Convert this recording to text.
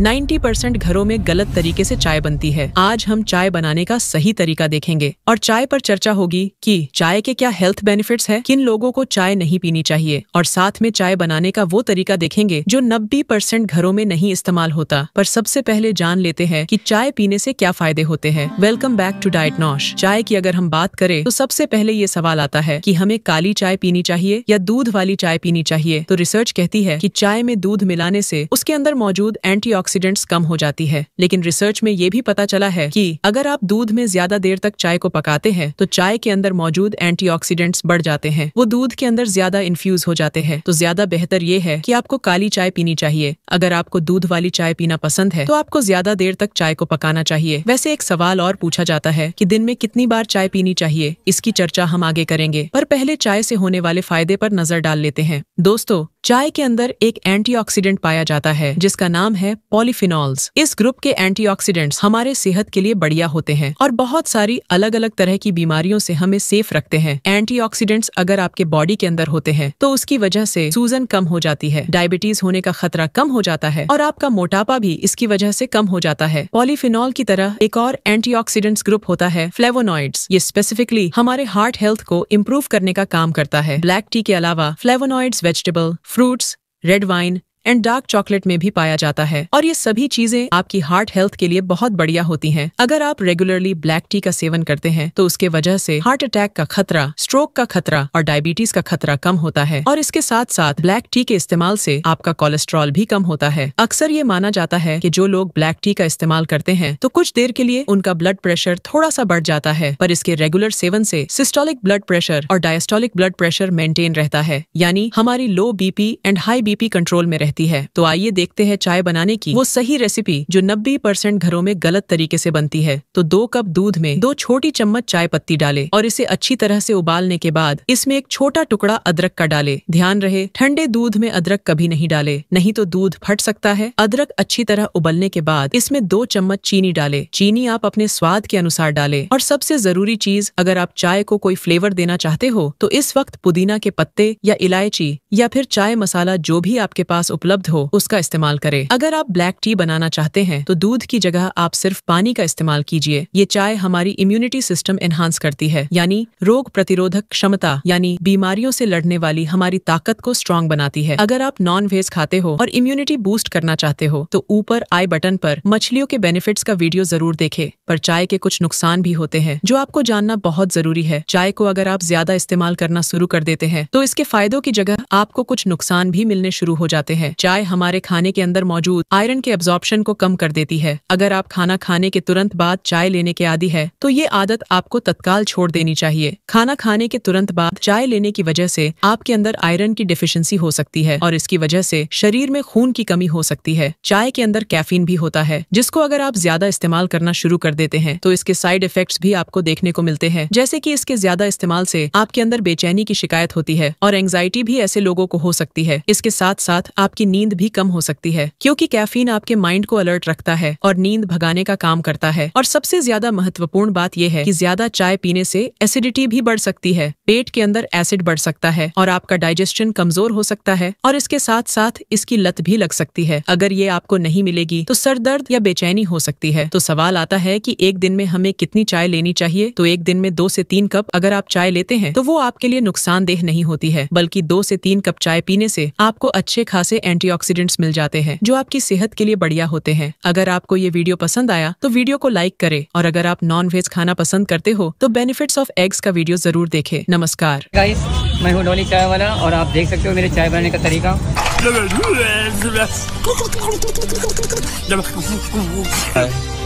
90 percent घरों में गलत तरीके से चाय बनती है आज हम चाय बनाने का सही तरीका देखेंगे और चाय पर चर्चा होगी कि चाय के क्या हेल्थ बेनिफिट्स है किन लोगों को चाय नहीं पीनी चाहिए और साथ में चाय बनाने का वो तरीका देखेंगे जो 90 परसेंट घरों में नहीं इस्तेमाल होता पर सबसे पहले जान लेते हैं की चाय पीने ऐसी क्या फायदे होते हैं welcome back to diet nosh चाय की अगर हम बात करें तो सबसे पहले ये सवाल आता है की हमें काली चाय पीनी चाहिए या दूध वाली चाय पीनी चाहिए तो रिसर्च कहती है की चाय में दूध मिलाने ऐसी उसके अंदर मौजूद एंटी एंटीऑक्सीडेंट्स कम हो जाती है लेकिन रिसर्च में ये भी पता चला है कि अगर आप दूध में ज्यादा देर तक चाय को पकाते हैं तो चाय के अंदर मौजूद एंटीऑक्सीडेंट्स बढ़ जाते हैं वो दूध के अंदर ज्यादा इन्फ्यूज हो जाते हैं तो ज्यादा बेहतर ये है कि आपको काली चाय पीनी चाहिए अगर आपको दूध वाली चाय पीना पसंद है तो आपको ज्यादा देर तक चाय को पकाना चाहिए वैसे एक सवाल और पूछा जाता है की दिन में कितनी बार चाय पीनी चाहिए इसकी चर्चा हम आगे करेंगे पर पहले चाय से होने वाले फायदे पर नजर डाल लेते हैं दोस्तों चाय के अंदर एक एंटीऑक्सीडेंट पाया जाता है जिसका नाम है पॉलीफिनॉल्स इस ग्रुप के एंटीऑक्सीडेंट्स हमारे सेहत के लिए बढ़िया होते हैं और बहुत सारी अलग अलग तरह की बीमारियों से हमें सेफ रखते हैं एंटीऑक्सीडेंट्स अगर आपके बॉडी के अंदर होते हैं तो उसकी वजह से सूजन कम हो जाती है डायबिटीज होने का खतरा कम हो जाता है और आपका मोटापा भी इसकी वजह से कम हो जाता है पॉलीफिनॉल की तरह एक और एंटी ग्रुप होता है फ्लेवोनॉइड्स ये स्पेसिफिकली हमारे हार्ट हेल्थ को इम्प्रूव करने का काम करता है ब्लैक टी के अलावा flavonoids vegetable fruits, red wine, and dark chocolate में भी पाया जाता है और ये सभी चीजें आपकी हार्ट हेल्थ के लिए बहुत बढ़िया होती हैं। अगर आप रेगुलरली ब्लैक टी का सेवन करते हैं तो उसके वजह से हार्ट अटैक का खतरा स्ट्रोक का खतरा और डायबिटीज का खतरा कम होता है और इसके साथ साथ ब्लैक टी के इस्तेमाल से आपका कोलेस्ट्रॉल भी कम होता है अक्सर ये माना जाता है कि जो लोग ब्लैक टी का इस्तेमाल करते हैं तो कुछ देर के लिए उनका ब्लड प्रेशर थोड़ा सा बढ़ जाता है पर इसके रेगुलर सेवन से सिस्टोलिक ब्लड प्रेशर और डायस्टोलिक ब्लड प्रेशर मेंटेन रहता है यानी हमारी low BP and high BP control में रहती रहती है तो आइए देखते हैं चाय बनाने की वो सही रेसिपी जो 90 परसेंट घरों में गलत तरीके से बनती है तो दो कप दूध में दो छोटी चम्मच चाय पत्ती डाले और इसे अच्छी तरह से उबालने के बाद इसमें एक छोटा टुकड़ा अदरक का डाले ध्यान रहे ठंडे दूध में अदरक कभी नहीं डाले नहीं तो दूध फट सकता है अदरक अच्छी तरह उबलने के बाद इसमें दो चम्मच चीनी डाले चीनी आप अपने स्वाद के अनुसार डाले और सबसे जरूरी चीज अगर आप चाय को कोई फ्लेवर देना चाहते हो तो इस वक्त पुदीना के पत्ते या इलायची या फिर चाय मसाला जो भी आपके पास उपलब्ध उपलब्ध हो उसका इस्तेमाल करें अगर आप ब्लैक टी बनाना चाहते हैं तो दूध की जगह आप सिर्फ पानी का इस्तेमाल कीजिए ये चाय हमारी इम्यूनिटी सिस्टम एनहांस करती है यानी रोग प्रतिरोधक क्षमता यानी बीमारियों से लड़ने वाली हमारी ताकत को स्ट्रांग बनाती है अगर आप नॉन वेज खाते हो और इम्यूनिटी बूस्ट करना चाहते हो तो ऊपर आई बटन पर मछलियों के बेनिफिट्स का वीडियो जरूर देखे पर चाय के कुछ नुकसान भी होते हैं जो आपको जानना बहुत जरूरी है चाय को अगर आप ज्यादा इस्तेमाल करना शुरू कर देते हैं तो इसके फायदों की जगह आपको कुछ नुकसान भी मिलने शुरू हो जाते हैं है चाय हमारे खाने के अंदर मौजूद आयरन के एब्जॉर्प्शन को कम कर देती है अगर आप खाना खाने के तुरंत बाद चाय लेने के आदि है तो ये आदत आपको तत्काल छोड़ देनी चाहिए खाना खाने के तुरंत बाद चाय लेने की वजह से आपके अंदर आयरन की डिफिशियंसी हो सकती है और इसकी वजह से शरीर में खून की कमी हो सकती है चाय के अंदर कैफीन भी होता है जिसको अगर आप ज्यादा इस्तेमाल करना शुरू कर देते हैं तो इसके साइड इफेक्ट्स भी आपको देखने को मिलते हैं जैसे कि इसके ज्यादा इस्तेमाल से आपके अंदर बेचैनी की शिकायत होती है और एंगजाइटी भी ऐसे लोगों को हो सकती है इसके साथ साथ आप आपकी नींद भी कम हो सकती है क्योंकि कैफीन आपके माइंड को अलर्ट रखता है और नींद भगाने का काम करता है और सबसे ज्यादा महत्वपूर्ण बात यह है कि ज्यादा चाय पीने से एसिडिटी भी बढ़ सकती है पेट के अंदर एसिड बढ़ सकता है और आपका डाइजेशन कमजोर हो सकता है और इसके साथ साथ इसकी लत भी लग सकती है अगर ये आपको नहीं मिलेगी तो सर दर्द या बेचैनी हो सकती है तो सवाल आता है की एक दिन में हमें कितनी चाय लेनी चाहिए तो एक दिन में दो ऐसी तीन कप अगर आप चाय लेते हैं तो वो आपके लिए नुकसानदेह नहीं होती है बल्कि दो ऐसी तीन कप चाय पीने ऐसी आपको अच्छे खासे एंटीऑक्सीडेंट्स मिल जाते हैं जो आपकी सेहत के लिए बढ़िया होते हैं अगर आपको ये वीडियो पसंद आया तो वीडियो को लाइक करे और अगर आप नॉन वेज खाना पसंद करते हो तो बेनिफिट ऑफ एग्स का वीडियो जरूर देखे नमस्कार गाइस मैं हूँ डोली चाय वाला और आप देख सकते हो मेरे चाय बनाने का तरीका